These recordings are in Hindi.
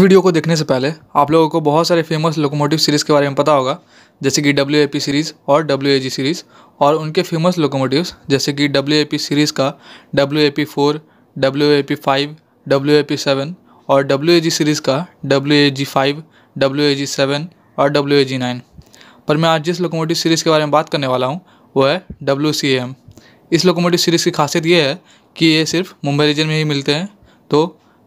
वीडियो को देखने से पहले आप लोगों को बहुत सारे फेमस लोकोमोटिव सीरीज़ के बारे में पता होगा जैसे कि डब्ल्यू सीरीज़ और डब्ल्यू सीरीज़ और उनके फेमस लोकोमोटिव्स जैसे कि डब्ल्यू सीरीज़ का W A P four W A P five W A P seven और डब्ल्यू सीरीज़ का W A G five W A G seven और डब्ल्यू ए जी नाइन पर मैं आज जिस लोकोमोटिव सीरीज़ के बारे में बात करने वाला हूँ वो है डब्ल्यू सी एम इस लोकोमोटिव सीरीज़ की खासियत ये है कि ये सिर्फ मुंबई रीजन में ही मिलते हैं तो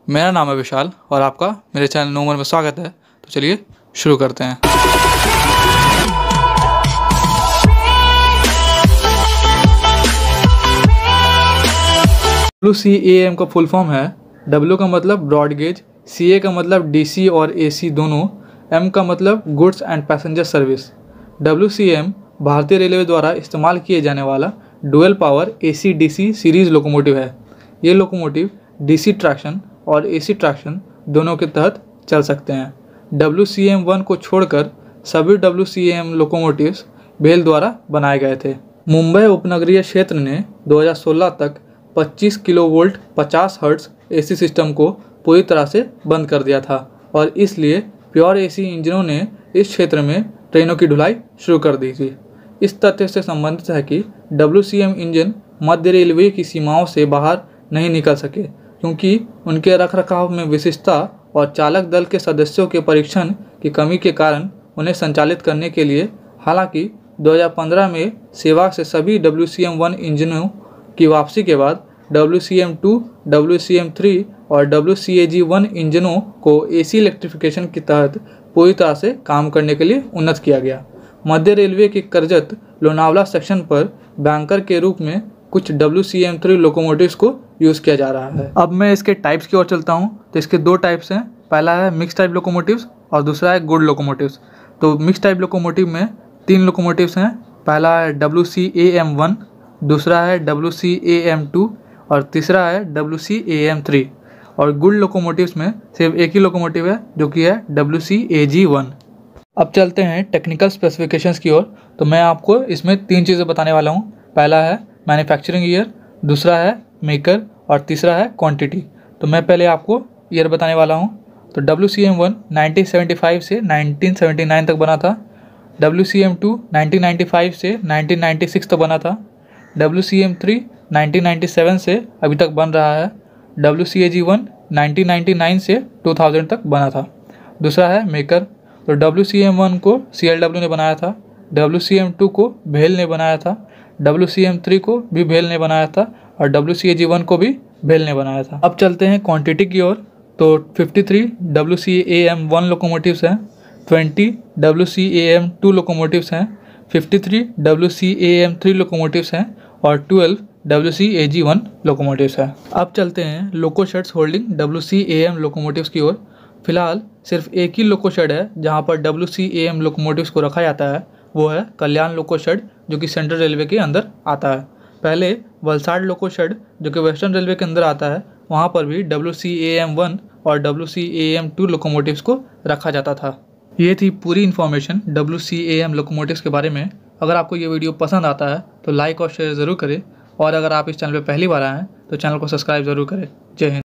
मेरा नाम है विशाल और आपका मेरे चैनल नूमर में स्वागत है तो चलिए शुरू करते हैं डब्ल्यू सी ए एम का फुल फॉर्म है डब्ल्यू का मतलब ब्रॉड गेज सी ए का मतलब डी सी और ए सी दोनों एम का मतलब goods and passenger service W C M भारतीय रेलवे द्वारा इस्तेमाल किए जाने वाला dual power A C D C series locomotive है ये लोकोमोटिव डी सी ट्रैक्शन और ए ट्रैक्शन दोनों के तहत चल सकते हैं डब्ल्यू सी एम वन को छोड़कर सभी डब्ल्यू सी एम लोकोमोटिव्स बेल द्वारा बनाए गए थे मुंबई उपनगरीय क्षेत्र ने 2016 तक 25 किलो वोल्ट पचास हर्ट्स एसी सिस्टम को पूरी तरह से बंद कर दिया था और इसलिए प्योर एसी इंजनों ने इस क्षेत्र में ट्रेनों की ढुलाई शुरू कर दी थी इस तथ्य से संबंधित है कि डब्ल्यू इंजन मध्य रेलवे की सीमाओं से बाहर नहीं निकल सके क्योंकि उनके रखरखाव में विशिष्टता और चालक दल के सदस्यों के परीक्षण की कमी के कारण उन्हें संचालित करने के लिए हालांकि 2015 में सेवा से सभी डब्ल्यू सी एम वन इंजनों की वापसी के बाद W C M two W C M three और W C A G one इंजनों को ए सी इलेक्ट्रिफिकेशन के तहत पूरी तरह से काम करने के लिए उन्नत किया गया मध्य रेलवे की करजत लोनावला सेक्शन पर बैंकर के रूप में कुछ W C M three locomotives को यूज़ किया जा रहा है अब मैं इसके टाइप्स की ओर चलता हूँ तो इसके दो टाइप्स हैं पहला है मिक्स टाइप लोकोमोटिव और दूसरा है गुड लोकोमोटिवस तो मिक्स टाइप लोकोमोटिव में तीन लोकोमोटिव्स हैं पहला है W C A M one दूसरा है W C A M two और तीसरा है W C A M three और गुड लोकोमोटिवस में सिर्फ एक ही लोकोमोटिव है जो कि है W C A G one अब चलते हैं टेक्निकल स्पेसिफिकेशंस की ओर तो मैं आपको इसमें तीन चीज़ें बताने वाला हूँ पहला है मैन्युफैक्चरिंग ईयर दूसरा है मेकर और तीसरा है क्वांटिटी तो मैं पहले आपको ईयर बताने वाला हूँ तो W C M one nineteen seventy five से नाइनटीन सेवेंटी नाइन तक बना था W C M two nineteen ninety five से नाइनटीन नाइन्टी सिक्स तक बना था W C M three nineteen ninety seven से अभी तक बन रहा है W C A G one nineteen ninety nine से टू थाउजेंड तक बना था दूसरा है मेकर तो डब्ल्यू सी एम वन को सी एल डब्ल्यू ने बनाया था डब्ल्यू सी एम टू को भेल ने बनाया था डब्ल्यू सी एम थ्री को भी भेल ने बनाया था और W C A G one को भी भेल ने बनाया था अब चलते हैं क्वांटिटी की ओर तो fifty three W C A M one locomotives हैं twenty W C A M two locomotives हैं fifty three W C A M three locomotives हैं और twelve W C A G one locomotive हैं अब चलते हैं loco sheds holding W C A M locomotive की ओर फिलहाल सिर्फ एक ही लोको शेड है जहाँ पर डब्ल्यू सी ए एम लोकोमोटिवस को रखा जाता है वो है कल्याण लोको शेड जो कि सेंट्रल रेलवे के अंदर आता है पहले वलसाड लोको शेड जो कि वेस्टर्न रेलवे के अंदर आता है वहाँ पर भी W C A M one और W C A M two locomotives को रखा जाता था ये थी पूरी information W C A M locomotives के बारे में अगर आपको ये वीडियो पसंद आता है तो लाइक और शेयर ज़रूर करें और अगर आप इस चैनल पर पहली बार आएँ तो चैनल को सब्सक्राइब ज़रूर करें जय हिंद